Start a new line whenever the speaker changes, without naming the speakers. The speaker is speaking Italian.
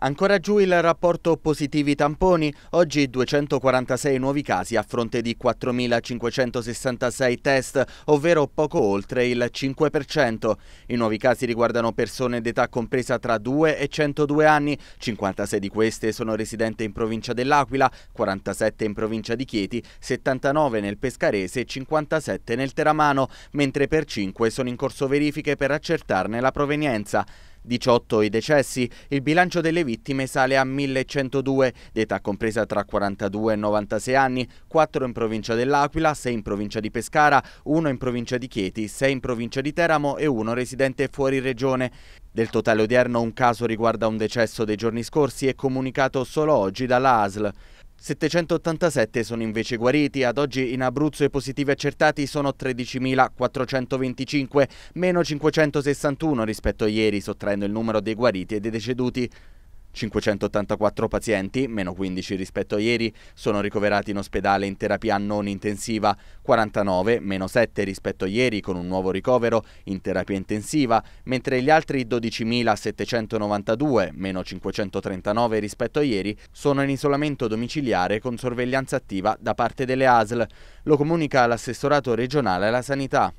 Ancora giù il rapporto positivi tamponi, oggi 246 nuovi casi a fronte di 4.566 test, ovvero poco oltre il 5%. I nuovi casi riguardano persone d'età compresa tra 2 e 102 anni, 56 di queste sono residenti in provincia dell'Aquila, 47 in provincia di Chieti, 79 nel Pescarese e 57 nel Teramano, mentre per 5 sono in corso verifiche per accertarne la provenienza. 18 i decessi, il bilancio delle vittime sale a 1102, d'età compresa tra 42 e 96 anni, 4 in provincia dell'Aquila, 6 in provincia di Pescara, 1 in provincia di Chieti, 6 in provincia di Teramo e 1 residente fuori regione. Del totale odierno un caso riguarda un decesso dei giorni scorsi e comunicato solo oggi dalla ASL. 787 sono invece guariti, ad oggi in Abruzzo i positivi accertati sono 13.425, meno 561 rispetto a ieri, sottraendo il numero dei guariti e dei deceduti. 584 pazienti, meno 15 rispetto a ieri, sono ricoverati in ospedale in terapia non intensiva, 49, meno 7 rispetto a ieri con un nuovo ricovero in terapia intensiva, mentre gli altri 12.792, meno 539 rispetto a ieri, sono in isolamento domiciliare con sorveglianza attiva da parte delle ASL. Lo comunica l'assessorato regionale alla sanità.